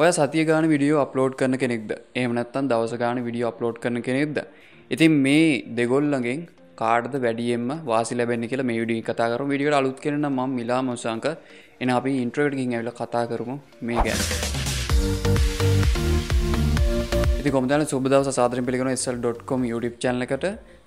ඔය සතිය ගාන විඩියෝ අප්ලෝඩ් කරන කෙනෙක්ද එහම නැත්තන් දවස ගාන විඩියෝ අප්ලෝඩ් කරන කෙනෙක්ද ඉතින් මේ දෙගොල්ලගෙන් කාඩද වැඩියෙන්ම වාසි ලැබෙන්නේ කියලා මේ විඩිය කතා කරු විඩියට අලුත් කරන ම මිලා මොසංක එන අපි ඉන්ට්‍රවට්ගින් ඇවිල කතා කරමු මේ ගැන. ඉති කොමදන සුබදව සාදරින් පිළිගෙන ස්සල්.com YouTube චැනලකට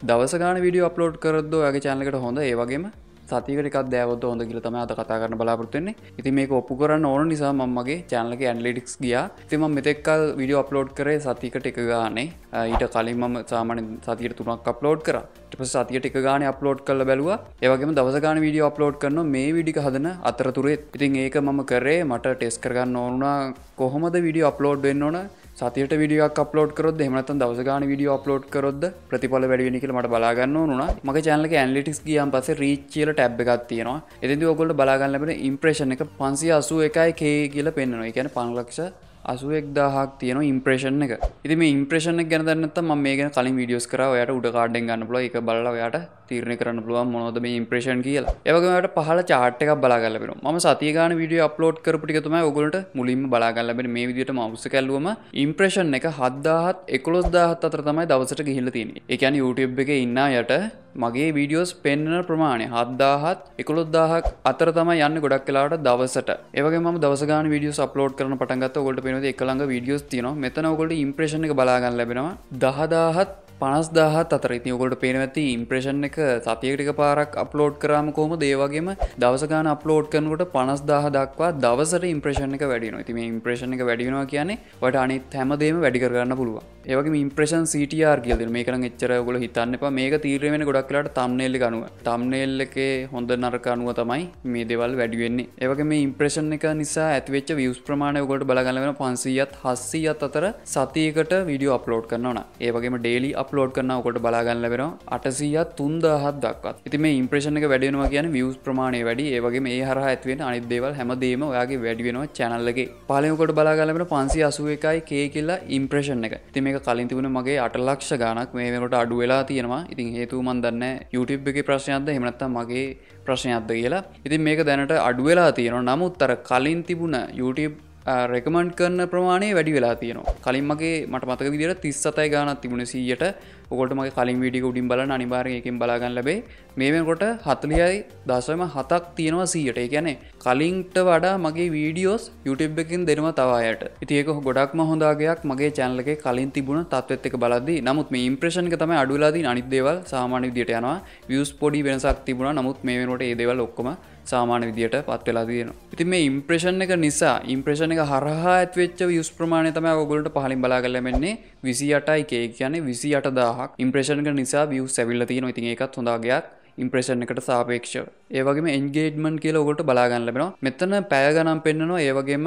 දවස ගාන විඩිය අප්ලෝඩ් කරද ගේ චැනලකට හොඳ ඒවගේම සතිකට එකක් දෑවත හොඳ කියල තම අත කතා කරන බලාපොරත්තුවෙන්නේ ඉති මේක ඔප්පු කරන්න ඕන නිසා මගේ චැනලක ඇන්ඩලිටික්ස් ගිය තිම මෙතෙක්කල් විඩියෝ අප්ලෝඩ් කරේ සතිකට එක ගානේ ඊට කලින් මම සාමන සතිකට තුනක් අප්ලෝඩ් කර ටප සතිකට එක ගාන අප්ලෝඩ් කල බැලුව ඒවගේම දවසගන විඩියෝ අප්ලෝඩ් කරන මේ විඩික හදන අතරතුරේ ඉතින් ඒක මම කරේ මට ටෙස් කරගන්න ඕනුනා කොහොමද විඩියෝ අප්ලෝඩ් වෙන්න ඕන සතිට විඩියක් අපලෝඩ් කරොත් එහමත් දවස ගන විඩිය අපලෝඩ් කරොද ප්‍රතිඵල වැඩිවෙනි කියල මට බලාගන්න වන මක චැනලක ඇන්ලිටික්ස් ගියන් පස රීච්චියල ටැබ් එකක් තියෙනවා එතිදි ඔකොල්ට බලාගන්න ලැබෙන ඉම්ප්‍රේෂණ එක පන්සි අසුව එකයි කේ කියල පෙන්න්නනවා එකැන පංලක්ෂ අසුවෙක් දාහක් තියෙන ඉම්ප්‍රේෂන් එක ඉති මේ ඉම්ප්‍රේෂණ ගැන දන්නත් ම මේ ගැන කලින් විඩියස් කර ඔයට උඩ කාඩෙන් ගන්න පුල එක බලවයට තීරණ කරන්න පුළුවන් මොනොද මේ ඉම්ප්‍රේෂන් කියලා ඒවගේට පහල චාට් එකක් බලාගලබෙන ම සතිගන විඩිය අප්ලෝඩ් කරපටිකතුම ඔගලට මුලින් බලාගල්ලබෙන මේ විදිට මවස කැල්ලුවම ඉම්ප්‍රේෂන් එක හදදාහත් එකොස් දාහත් අතර තමයි දවසට ගිහිල තියෙන එකන් YouTube එක ඉන්න යට මගේ වීඩියෝස් පෙන්න්න ප්‍රමාණය හත්දාහත් එකොළොත්දාහක් අතර තම යන්න ගොඩක් කලාට දවසට ඒවගේ ම දවසග විඩියෝ අප්ලෝඩ් කරන පටන්ගත් ගොට පෙන නිවද එකළඟ වීඩියෝස් තියනවා මෙතන ඔකොට ඉම්ප්‍රේෂණ එක බලාගන්න ලැබෙනවා දහදාහත් පනස් දාහත් අතර ඉති ඔකොට පේනවැති ඉම්ප්‍රේෂන් එක සතියකටික පාරක් අප්ලෝඩ් කරාම කොහොම දේවගේම දවසගන අප්ලෝඩ් කනකොට පනස් දාහ දක්වා දවසර ඉම්ප්‍රේෂණ එක වැඩින ති මේ ඉම්ප්‍රේෂණ එක වැඩිෙනවා කියන්නේ වට අනිත් හැමදේම වැඩි කරන්න පුළුව ඒවගේ ඉම්ප්‍රේෂන් සිටර් කියද මේ කරන එච්චර ගොල හිතන්න එප මේක තීරෙන ගොඩක්ලට තම්නෙල්ලි ගනුව තම්නෙල්ල එකේ හොඳ නරක අනුව තමයි මේ දෙවල් වැඩිවෙන්නේ ඒවගේ මේ ඉම්ප්‍රේෂණ එක නිසා ඇතිවෙච්ච වියස් ප්‍රමාණය ගොට බලගලවෙන පන්සීයත් හස්සීයත් අතර සතියකට විඩියෝ අප්ලෝඩ් කරනවන ඒවගේම ඩේලි අප අප්ලෝඩ් කරන කොට බලාගන්න ලැබෙනවා අටසීය තුන්දහත් දක්වත් ඉති මේ ඉම්ප්‍රේෂණ එක වැඩෙනවා කියන වියස් ප්‍රමාණය වැඩි ඒවගේ මේ හර ඇත්වෙන අනිදේවල් හැමදේම ඔයාගේ වැඩිවෙනවා චැනල්ලගේ පලයකොට බලාගලමෙන පන්සි අසුව එකයි කේ කියලා ඉම්ප්‍රේෂණ එක තිම මේ කලින් තිබුණ මගේ අටලක්ෂ ගානක් මේ වෙනට අඩු වෙලා තියෙනවා ඉතින් හේතු මන්දන්න YouTube එක ප්‍රශ්නයක්ද හෙමනත්තා මගේ ප්‍රශ්නයක්ද කියලා ඉතින් මේක දැනට අඩුවෙලා තියෙනවා නමුත්තර කලින් තිබුණ YouTube රෙකමන්ඩ් කරන ප්‍රමාණය වැඩි වෙලා තියෙනවා කලින් මගේ මට මතක විදිර තිස් සතයි ගානත් තිබුණ සීයට ඔකොටමගේ කලින් විඩික උඩින් බල අනිවාරයකින් බලාගන්න ලබේ මේමකොට හතලියයි දසම හතක් තියෙනවා සීයට ගැන කලින්ට වඩා මගේ වීඩියෝස් YouTube එකින් දෙනම තවායට ඉතියක ගොඩක්ම හොඳාගයක් මගේ චැනලක කලින් තිබුණ තත්වත් එක බලද නමුත් මේ ඉම්ප්‍රේෂන් තම අඩුලාදී අනිදේවල් සාමාන්‍ය විදියට යනවා වියස් පොඩි වෙනසක් තිබුණ නමුත් මේ වෙනට ඒදවල් ඔක්කොම සාමාන විදියට පත්වෙලා තියෙන ඉති මේ ඉම්ප්‍රේෂන් එක නිසා ඉම්ප්‍රේෂණ එක හරහා ඇත්වෙච්ච යුස් ප්‍රමාණය තම ඔගොලට පහලින් බලාගලමෙන්නේ විසි අටයි කේ කියන විසි අටදාහක් ඉම්ප්‍රේෂණ නිසා බියස් සැවිල්ල තියෙන ඉතින් එකත් හොඳාගයක් ඉම්ප්‍රේෂන් එකට සාපේක්ෂව ඒවගේ එන්ගේට්මන් කියල ඔගොට බලාගන්නලබෙනවා මෙතන පෑගනම් පෙන්න්නනවා ඒවගේම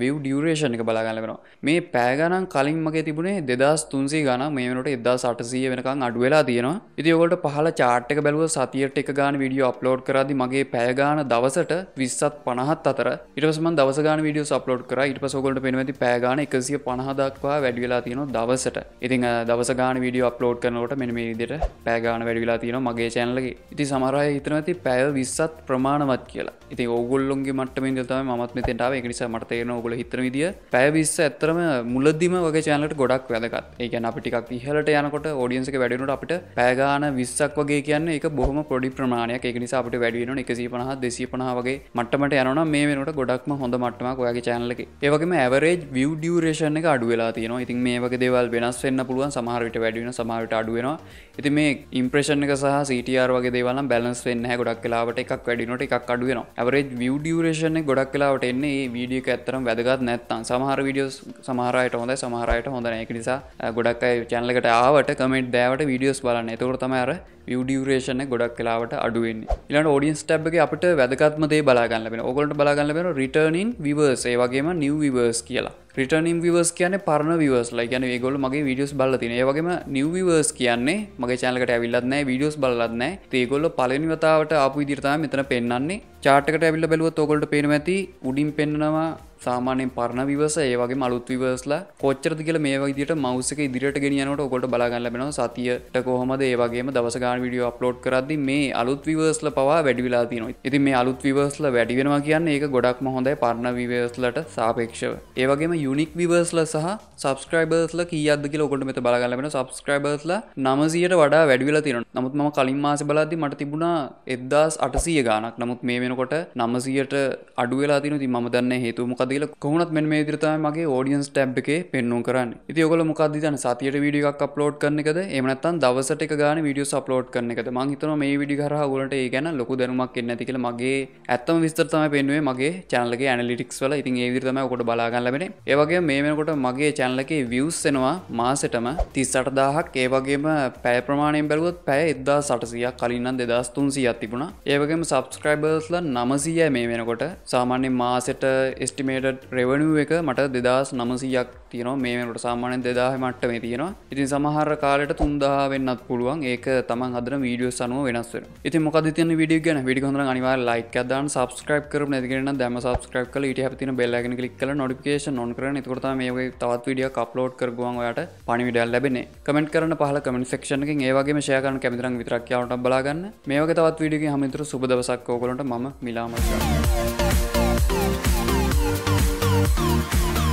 වව් ඩියවරේෂන් එක බලාගන්නලබෙනවා මේ පෑගනම් කලින් මගේ තිබුණේ දෙදස් තුන්සේ ගන මේනට එදා සටසය වෙනකං අඩු වෙලා තියෙනවා ඉතිඔකට පහල චාට්ක බැලුව සතියට එක ගාන විඩියෝ අප්ලෝඩ් කරදි මගේ පෑගාන දවසට විස්සත් පනහත් අතර ඉටසමන් දවසග විඩියෝ සප්ලෝඩ් කර ඉට පසොකොට පෙනවති පෑගාන එකසිය පනහදක්වා වැඩිවෙලා තියෙනවා දවසට ඉතිං දවසගාන විඩියෝ අප්ලෝඩ් කරනවට මෙනම විදිට පෑගාන වැඩිවෙලා තියෙන මගේ චැනලගේ ඉති සමරය ඉතනති පැය විස්සත් ප්‍රමාණවත් කියලා ඉති ඔගොල්ලොන්ගේ මටම තම මත් මෙතෙන්ටාව එකනිසා මටතයන ඔගොල හිතර විදිිය පැය විස්ස ඇත්තරම මුලදදිම වගේ චෑනලට ගොඩක් වැදකත් ඒකැන අපිටිකක් ඉහලට යනකොට ෝඩියන්සක වැඩනුට අපිට පෑගාන විස්සක් වගේ කියන්න එක බොහම පොඩි ප්‍රමාණයක් එක නිසා අපට වැඩියන එකසි පනහ දෙසී පනාවගේ මටමට යන මේ වෙනට ගොඩක්ම හොඳ මටමක් ඔයාගේ චෑනලක ඒවගේම ඇවරේජ් විය් ඩියරේෂණ එක අඩුවෙලා තියෙන ඉතින් මේ වගේ දේවල් වෙනස් වෙන්න පුළුවන් සමහරවිට වැඩින සමහට අඩුවෙනවා ඇති මේ ඉම්ප්‍රේෂණ එක සහ සිටර් වගේ දේවලම් බැලන්ස් වෙන්න ගොඩක් කලාවට එකක් වැඩිනොට එකක් අඩුවෙන ඇවරේ වියඩියරේෂණ ගොඩක් කලාවට එන්නේ වීඩිය ඇත්තරම් වැදගත් නැත්තන් සමහර විඩියෝස් සමහරයට හොඳ සමහරයට හොඳ එක නිසා ගොඩක් අයි චැනලකට ආවට කමෙන්ට් දෑවට වීඩියෝස් බලන්න තොරතමර වියඩියරේෂණ ගොඩක් කලාවට අඩුවෙන් ඉලට ෝඩියන්ස් ටැබ්ගේ අපට වැදගත්මදේ බලාගන්න ඔගොට බලාගන්න රිටර්නින් විවර්සේ වගේම නිව් විවර්ස් කියලා ප්‍රටනිම් වවර්ස් කියන පරණ වවර්ස්ලා ගැන ගොල මගේ විඩියස් බල තින වගේම නිවවර්ස් කියන්නේ මගේ චැනලකට ඇවිල්ලත්නෑ විඩියස් බලන්න ඒගොල්ල පලනිවතාවට අපපු ඉදිරිතා මෙතන පෙන්න්නේ චාටකට ඇවිල්ල බැලුව තොකොට පේනමඇති උඩින් පෙන්නවා සාමානෙන් පරණ විවස ඒවගේ මලුත් විවස්ලා කොච්චරද කියල මේ විදිට මවසක ඉදිරියට ගෙනියනට ඔකොට බලාගන්නලබෙන සතියට කොහොමද ඒවගේම දවසගාන විඩියෝ අප්ලෝඩ් කරදදි මේ අලුත් විවස්ල පවා වැඩිවිලා තිනො ඉති මේ අලුත් විවස්ල වැඩිවෙනවා කියන්න ඒක ගොඩක්ම හොඳයි පරණ විවස්ලට සාපේක්ෂව ඒවගේම යුනික් විවස්ල සහ සබස්ක්‍රයිබර්ස්ල කියද කියල ඔකොට මෙත බලාගලබෙන සබස්ක්‍රයිබර්ස්ල නමසියට වඩා වැඩිවිලා තින නමුත් ම කලින් මාස බලාදදි මට තිබුණා එද්දස් අටසිය ගානක් නමුත් මේ වෙනකොට නමසියට අඩුවෙලා තින ති ම දන්න හේතුමකද කියලා කොහොනත් මෙ මේ දිරතම මගේ ෝඩියන්ස් ටැබ් එකේ පෙන්නුම් කරන්න ඉති ඔගල මොකක්ද තන සතියට වීඩිය එකක් අප්ලෝඩ් කරන එකද එමනත්තන් දවසට එක ගාන වීඩියෝ අප්ලෝඩ් කරන එකද මංහිතන මේ විඩි හර ගලට ඒ ගැන ලොකු දැනුමක් එන්න ඇති කියල මගේ ඇත්තම විස්තරතම පෙන්ුවේ මගේ චැනලගේ ඇනලිටික්ස් වල ඉතින් ඒවිරතම කොට බලාගන්නලබෙන ඒවගේ මේමනකොට මගේ චැනලකේ වියස් එෙනවා මාසටම තිස් සටදාහක් ඒවගේම පැය ප්‍රමාණයෙන් බැලුවත් පැය එදදා සටසියක් කලින්න්න දෙදස් තුන්සියක් තිබුණා ඒවගේම සබස්ක්‍රයිබර්ස්ල නමසීය මේ වෙනකොට සාමාන්‍ය මාසට ස්ටිමේ මේට රෙවනිුව එක මට දෙදස් නමසියක් තියන මේට සාමානය දෙදාහ මට්ට මේ තියෙනවා ඉතින් සමහර කාලට තුන්දා වෙන්නත් පුළුවන් ඒක තමන් අදර වීඩියෝ සනුව වෙනස්සෙන ඉති මොක තින විඩිය ගැන විඩි හොඳ අනිවා ලයික් දාන් සබස්ක්‍රප් කර නැතිගෙන දැම සබස්ක්‍රප් කල ඉට හපතින බෙල්ලගෙන කලික් කල නොටිකේෂන් නොන් කරන තුරත මේ තවත් විඩිය කප්ලෝඩ් කරගුවන්ට පනිවිඩල් ලැබෙන්නේ කමෙන්ට කරන පහල කමෙන් සක්ෂණකින් ඒවගේ ශයකන කැමිතරන් විතරක්යාවට බලාගන්න මේක තවත් විඩිය හමිතුර සුබදවසක් කෝකලට ම මිලාමශ. Go, go, go.